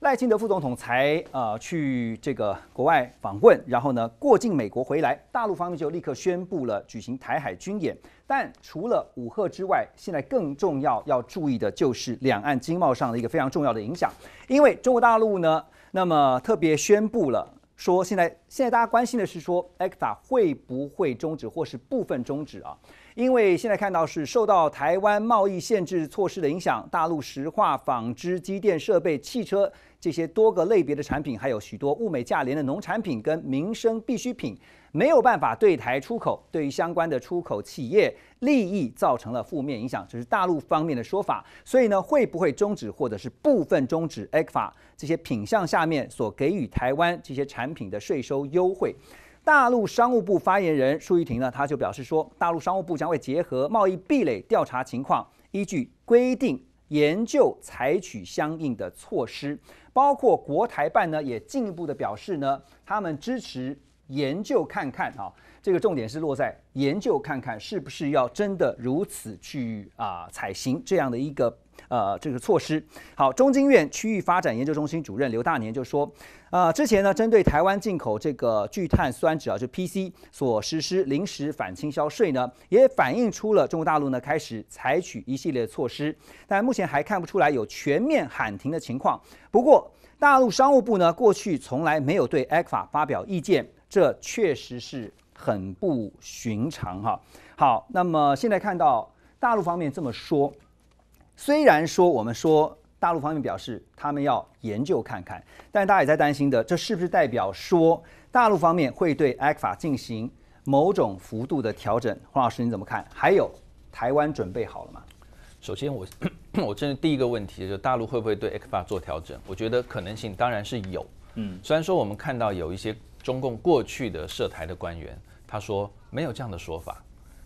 赖清德副总统才呃去这个国外访问，然后呢过境美国回来，大陆方面就立刻宣布了举行台海军演。但除了武赫之外，现在更重要要注意的就是两岸经贸上的一个非常重要的影响，因为中国大陆呢，那么特别宣布了说现在现在大家关心的是说 e 克 a 会不会终止或是部分终止啊？因为现在看到是受到台湾贸易限制措施的影响，大陆石化、纺织、机电设备、汽车这些多个类别的产品，还有许多物美价廉的农产品跟民生必需品，没有办法对台出口，对于相关的出口企业利益造成了负面影响，这是大陆方面的说法。所以呢，会不会终止或者是部分终止 ECFA 这些品项下面所给予台湾这些产品的税收优惠？大陆商务部发言人舒玉婷呢，他就表示说，大陆商务部将会结合贸易壁垒调查情况，依据规定研究采取相应的措施。包括国台办呢，也进一步的表示呢，他们支持研究看看啊，这个重点是落在研究看看是不是要真的如此去啊，采行这样的一个。呃，这个措施。好，中经院区域发展研究中心主任刘大年就说，呃，之前呢，针对台湾进口这个聚碳酸酯啊，就 PC 所实施临时反倾销税呢，也反映出了中国大陆呢开始采取一系列措施，但目前还看不出来有全面喊停的情况。不过，大陆商务部呢过去从来没有对 a c f a 发表意见，这确实是很不寻常哈。好，那么现在看到大陆方面这么说。虽然说我们说大陆方面表示他们要研究看看，但大家也在担心的，这是不是代表说大陆方面会对 Acta 进行某种幅度的调整？黄老师你怎么看？还有台湾准备好了吗？首先，我 我真的第一个问题，就大陆会不会对 Acta 做调整？我觉得可能性当然是有。嗯，虽然说我们看到有一些中共过去的涉台的官员，他说没有这样的说法，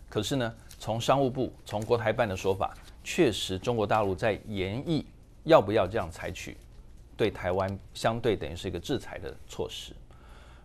可是呢，从商务部、从国台办的说法。确实，中国大陆在研议要不要这样采取对台湾相对等于是一个制裁的措施。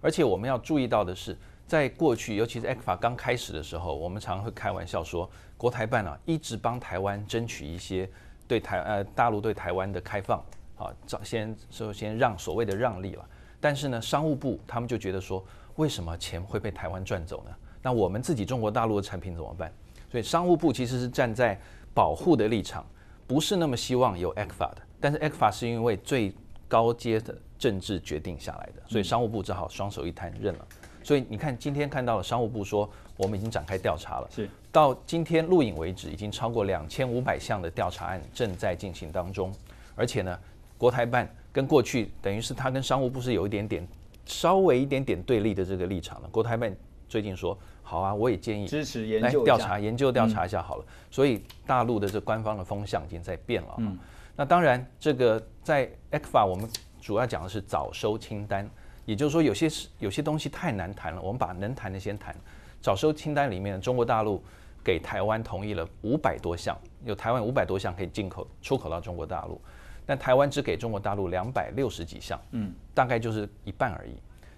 而且我们要注意到的是，在过去，尤其是 ECFA 刚开始的时候，我们常会开玩笑说，国台办啊一直帮台湾争取一些对台呃大陆对台湾的开放啊，先说先让所谓的让利了。但是呢，商务部他们就觉得说，为什么钱会被台湾赚走呢？那我们自己中国大陆的产品怎么办？所以商务部其实是站在。保护的立场不是那么希望有 ACPA 的，但是 ACPA 是因为最高阶的政治决定下来的，所以商务部只好双手一摊认了。所以你看今天看到了商务部说我们已经展开调查了，是到今天录影为止已经超过两千五百项的调查案正在进行当中，而且呢，国台办跟过去等于是他跟商务部是有一点点稍微一点点对立的这个立场了，国台办。最近说好啊，我也建议支持来调查研究调查一下好了。所以大陆的这官方的风向已经在变了。嗯，那当然，这个在 X 法，我们主要讲的是早收清单，也就是说有些是有些东西太难谈了，我们把能谈的先谈。早收清单里面，中国大陆给台湾同意了五百多项，有台湾五百多项可以进口出口到中国大陆，但台湾只给中国大陆两百六十几项，嗯，大概就是一半而已。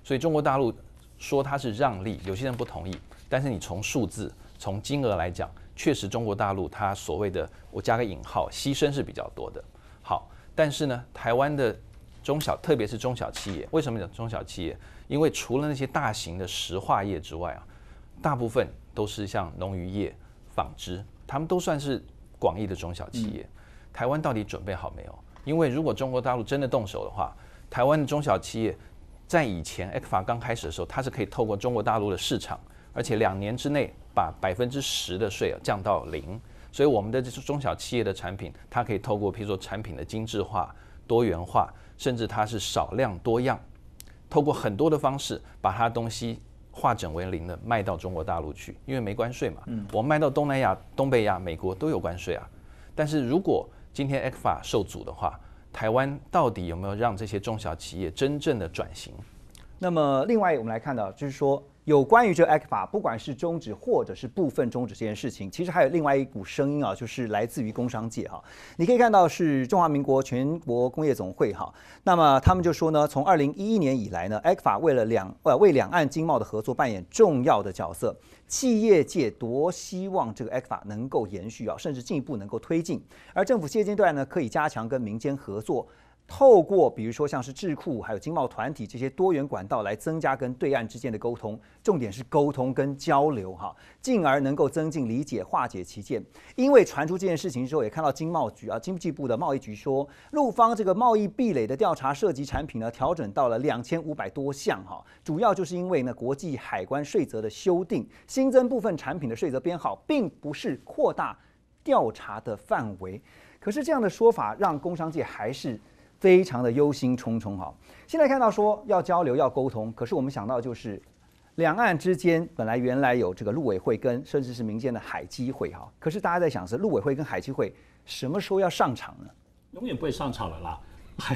所以中国大陆。说他是让利，有些人不同意。但是你从数字、从金额来讲，确实中国大陆它所谓的我加个引号牺牲是比较多的。好，但是呢，台湾的中小，特别是中小企业，为什么讲中小企业？因为除了那些大型的石化业之外啊，大部分都是像农渔业、纺织，他们都算是广义的中小企业。台湾到底准备好没有？因为如果中国大陆真的动手的话，台湾的中小企业。在以前 x 克法刚开始的时候，它是可以透过中国大陆的市场，而且两年之内把百分之十的税降到零。所以我们的这些中小企业的产品，它可以透过譬如说产品的精致化、多元化，甚至它是少量多样，透过很多的方式，把它东西化整为零的卖到中国大陆去，因为没关税嘛。我卖到东南亚、东北亚、美国都有关税啊。但是如果今天 XFA 受阻的话，台湾到底有没有让这些中小企业真正的转型？那么，另外我们来看到，就是说。有关于这 A c f 法，不管是终止或者是部分终止这件事情，其实还有另外一股声音啊，就是来自于工商界哈。你可以看到是中华民国全国工业总会哈，那么他们就说呢，从二零一一年以来呢 a c 法为了两呃为两岸经贸的合作扮演重要的角色，企业界多希望这个 A c 法能够延续啊，甚至进一步能够推进，而政府现阶段呢可以加强跟民间合作。透过比如说像是智库还有经贸团体这些多元管道来增加跟对岸之间的沟通，重点是沟通跟交流哈，进而能够增进理解、化解歧见。因为传出这件事情之后，也看到经贸局啊经济部的贸易局说，陆方这个贸易壁垒的调查涉及产品呢调整到了两千五百多项哈，主要就是因为呢国际海关税则的修订，新增部分产品的税则编号，并不是扩大调查的范围。可是这样的说法让工商界还是。非常的忧心忡忡哈，现在看到说要交流要沟通，可是我们想到就是，两岸之间本来原来有这个陆委会跟甚至是民间的海基会哈，可是大家在想是陆委会跟海基会什么时候要上场呢？永远不会上场了啦，海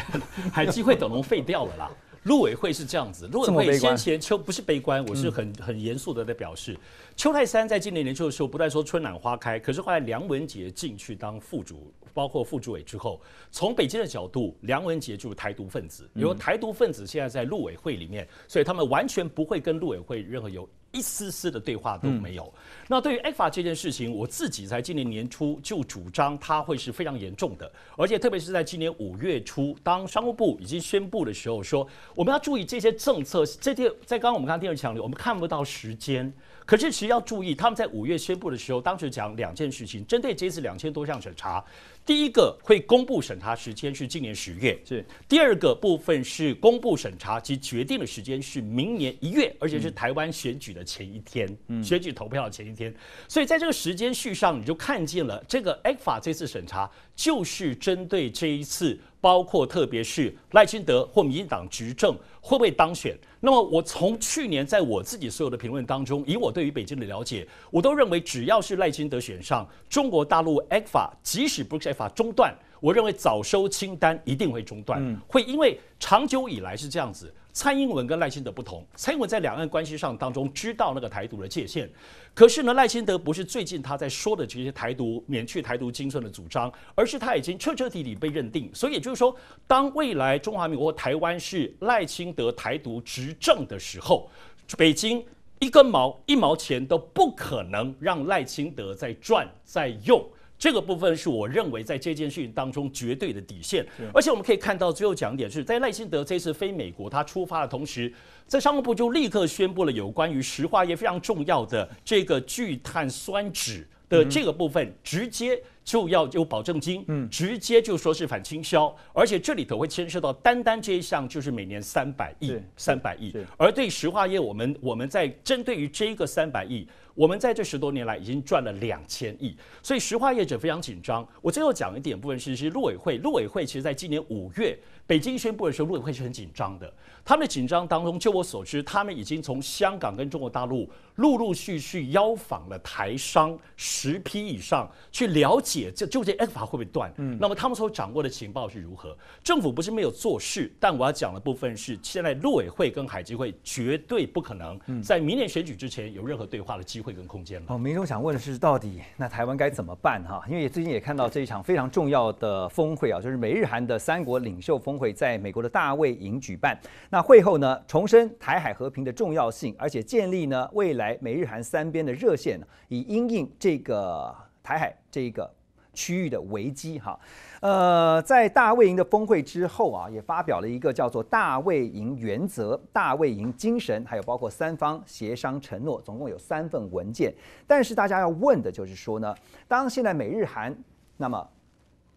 海基会等同废掉了啦。陆委会是这样子，陆委会先前秋不是悲观，我是很很严肃的在表示，邱泰山在今年年初的时候不断说春暖花开，可是后来梁文杰进去当副主，包括副主委之后，从北京的角度，梁文杰就是台独分子，因为台独分子现在在陆委会里面，所以他们完全不会跟陆委会任何有。一丝丝的对话都没有。那对于 a c 这件事情，我自己在今年年初就主张它会是非常严重的，而且特别是在今年五月初，当商务部已经宣布的时候，说我们要注意这些政策。这在刚刚我们看第二强里，我们看不到时间，可是其实要注意，他们在五月宣布的时候，当时讲两件事情，针对这次两千多项审查，第一个会公布审查时间是今年十月，是第二个部分是公布审查及决定的时间是明年一月，而且是台湾选举的。前一天，选举投票的前一天，所以在这个时间序上，你就看见了这个 a c x a 这次审查就是针对这一次，包括特别是赖清德或民进党执政会不会当选。那么我从去年在我自己所有的评论当中，以我对于北京的了解，我都认为只要是赖清德选上中国大陆 a c x a 即使不 AEXA 中断，我认为早收清单一定会中断，会因为长久以来是这样子。蔡英文跟赖清德不同，蔡英文在两岸关系上当中知道那个台独的界限，可是呢，赖清德不是最近他在说的这些台独免去台独精神的主张，而是他已经彻彻底底被认定。所以也就是说，当未来中华民国台湾是赖清德台独执政的时候，北京一根毛一毛钱都不可能让赖清德在赚在用。这个部分是我认为在这件事情当中绝对的底线，而且我们可以看到最后讲点，是在赖信德这次飞美国他出发的同时，在商务部就立刻宣布了有关于石化业非常重要的这个聚碳酸酯的这个部分，直接就要有保证金，嗯，直接就说是反倾销，而且这里头会牵涉到单单这一项就是每年三百亿，三百亿，而对石化业，我们我们在针对于这个三百亿。我们在这十多年来已经赚了两千亿，所以石化业者非常紧张。我最后讲一点部分是，是陆委会，陆委会其实在今年五月北京宣布的时候，陆委会是很紧张的。他们的紧张当中，就我所知，他们已经从香港跟中国大陆陆陆续续邀访了台商十批以上，去了解这究竟 F 法会不会断。嗯。那么他们所掌握的情报是如何？政府不是没有做事，但我要讲的部分是，现在陆委会跟海基会绝对不可能在明年选举之前有任何对话的机会。会跟空间了。哦，民总想问的是，到底那台湾该怎么办哈？因为最近也看到这一场非常重要的峰会啊，就是美日韩的三国领袖峰会在美国的大卫营举办。那会后呢，重申台海和平的重要性，而且建立呢未来美日韩三边的热线，以应应这个台海这一个。区域的危机哈，呃，在大卫营的峰会之后啊，也发表了一个叫做“大卫营原则”、“大卫营精神”，还有包括三方协商承诺，总共有三份文件。但是大家要问的就是说呢，当现在美日韩那么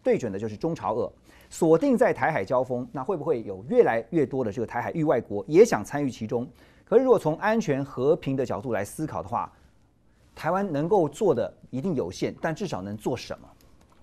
对准的就是中朝俄，锁定在台海交锋，那会不会有越来越多的这个台海域外国也想参与其中？可是如果从安全和平的角度来思考的话，台湾能够做的一定有限，但至少能做什么？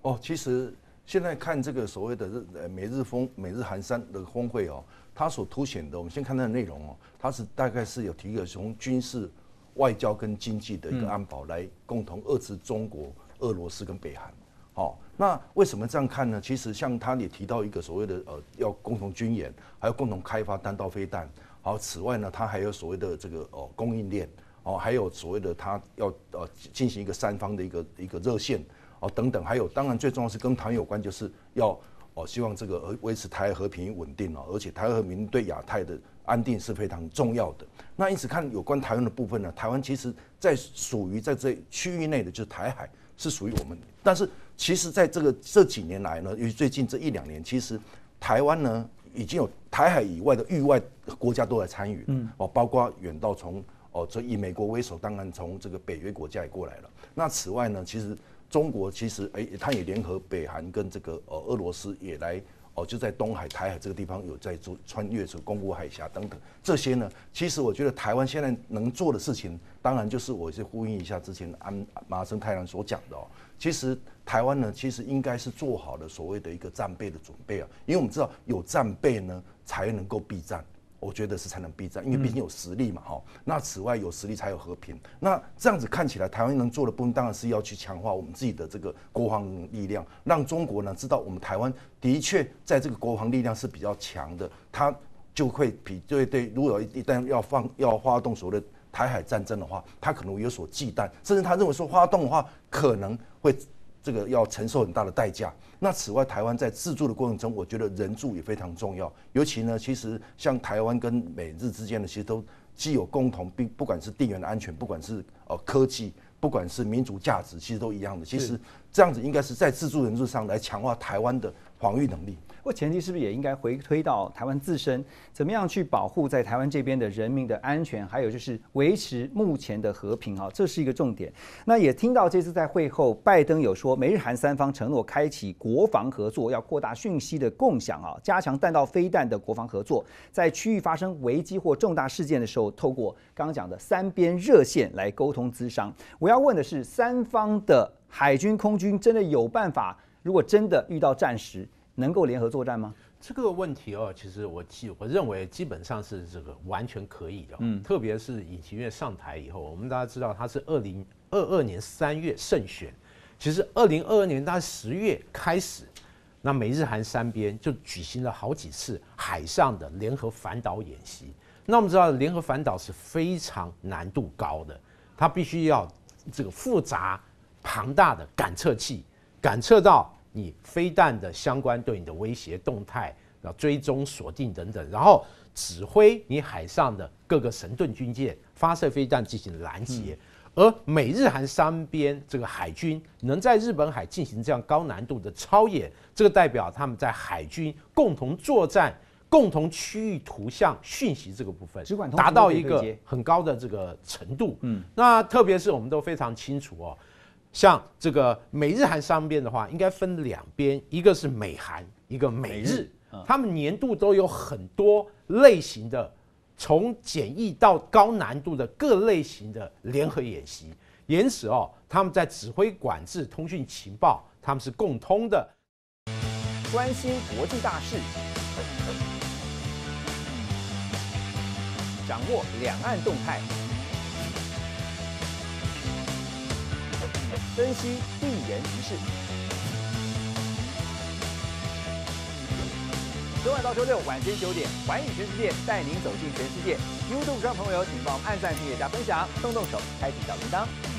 哦，其实现在看这个所谓的日呃每日峰每日寒山的峰会哦，它所凸显的，我们先看它的内容哦，它是大概是有提一个从军事、外交跟经济的一个安保来共同遏制中国、俄罗斯跟北韩。好，那为什么这样看呢？其实像他也提到一个所谓的呃要共同军演，还要共同开发弹道飞弹。好，此外呢，它还有所谓的这个哦供应链，哦还有所谓的它要呃进行一个三方的一个一个热线。哦，等等，还有，当然最重要是跟台有关，就是要哦，希望这个维维持台海和平稳定哦，而且台和民对亚太的安定是非常重要的。那因此看有关台湾的部分呢，台湾其实，在属于在这区域内的，就是台海是属于我们。但是，其实在这个这几年来呢，尤其最近这一两年，其实台湾呢已经有台海以外的域外国家都在参与，嗯，哦，包括远到从哦，这以美国为首，当然从这个北约国家也过来了。那此外呢，其实。中国其实哎，他也联合北韩跟这个呃俄罗斯也来哦，就在东海、台海这个地方有在做穿越出公武海峡等等这些呢。其实我觉得台湾现在能做的事情，当然就是我是呼应一下之前安麻生太郎所讲的哦。其实台湾呢，其实应该是做好了所谓的一个战备的准备啊，因为我们知道有战备呢，才能够避战。我觉得是才能避战，因为毕竟有实力嘛，哈。那此外有实力才有和平。那这样子看起来，台湾能做的部分当然是要去强化我们自己的这个国防力量，让中国呢知道我们台湾的确在这个国防力量是比较强的，他就会比对对，如果一旦要放要发动所谓的台海战争的话，他可能有所忌惮，甚至他认为说发动的话可能会。这个要承受很大的代价。那此外，台湾在自助的过程中，我觉得人助也非常重要。尤其呢，其实像台湾跟美日之间的，其实都既有共同并不管是地缘的安全，不管是呃科技，不管是民族价值，其实都一样的。其实这样子应该是在自助人助上来强化台湾的防御能力。前提是不是也应该回推到台湾自身，怎么样去保护在台湾这边的人民的安全，还有就是维持目前的和平啊，这是一个重点。那也听到这次在会后，拜登有说，美日韩三方承诺开启国防合作，要扩大讯息的共享啊，加强弹道飞弹的国防合作，在区域发生危机或重大事件的时候，透过刚刚讲的三边热线来沟通磋商。我要问的是，三方的海军空军真的有办法？如果真的遇到战时？能够联合作战吗？这个问题哦，其实我基我认为基本上是这个完全可以的。嗯，特别是尹锡悦上台以后，我们大家知道他是二零二二年三月胜选，其实二零二二年概十月开始，那美日韩三边就举行了好几次海上的联合反导演习。那我们知道，联合反导是非常难度高的，它必须要这个复杂庞大的感测器感测到。你飞弹的相关对你的威胁动态，然后追踪锁定等等，然后指挥你海上的各个神盾军舰发射飞弹进行拦截。而美日韩三边这个海军能在日本海进行这样高难度的超演，这个代表他们在海军共同作战、共同区域图像讯息这个部分达到一个很高的这个程度。嗯，那特别是我们都非常清楚哦。像这个美日韩三边的话，应该分两边，一个是美韩，一个美日，他们年度都有很多类型的，从简易到高难度的各类型的联合演习，因此哦，他们在指挥管制、通讯、情报，他们是共通的，关心国际大事，掌握两岸动态。珍惜一言一词。周晚到周六晚间九点，环宇全世界带您走进全世界。优动商朋友，请帮我们按赞、订阅、加分享，动动手，开启小铃铛。